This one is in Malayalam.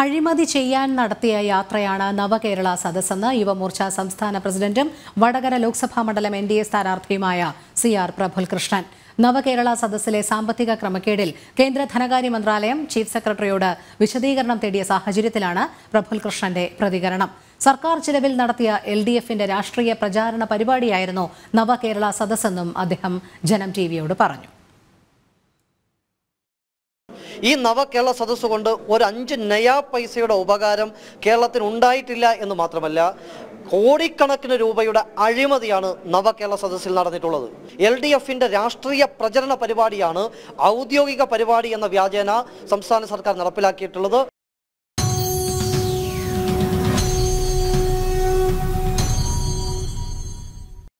അഴിമതി ചെയ്യാൻ നടത്തിയ യാത്രയാണ് നവകേരള സദസ്സെന്ന് യുവമോർച്ച സംസ്ഥാന പ്രസിഡന്റും വടകര ലോക്സഭാ മണ്ഡലം എൻ ഡി എ സ്ഥാനാർത്ഥിയുമായ സി ആർ പ്രഫുൽ കൃഷ്ണൻ നവകേരള സദസ്സിലെ സാമ്പത്തിക ക്രമക്കേടിൽ കേന്ദ്ര ധനകാര്യ മന്ത്രാലയം ചീഫ് സെക്രട്ടറിയോട് വിശദീകരണം തേടിയ സാഹചര്യത്തിലാണ് പ്രഫുൽ കൃഷ്ണന്റെ പ്രതികരണം സർക്കാർ ചിലവിൽ നടത്തിയ എൽ ഡി എഫിന്റെ രാഷ്ട്രീയ പ്രചാരണ പരിപാടിയായിരുന്നു നവകേരള സദസ്സെന്നും അദ്ദേഹം ജനം ടിവിയോട് പറഞ്ഞു ഈ നവകേരള സദസ് കൊണ്ട് ഒരു അഞ്ച് നയാ പൈസയുടെ ഉപകാരം കേരളത്തിന് ഉണ്ടായിട്ടില്ല എന്ന് മാത്രമല്ല കോടിക്കണക്കിന് രൂപയുടെ അഴിമതിയാണ് നവകേരള സദസ്സിൽ നടന്നിട്ടുള്ളത് എൽ ഡി എഫിന്റെ രാഷ്ട്രീയ പ്രചരണ പരിപാടിയാണ് ഔദ്യോഗിക പരിപാടി എന്ന വ്യാജേന സംസ്ഥാന സർക്കാർ നടപ്പിലാക്കിയിട്ടുള്ളത്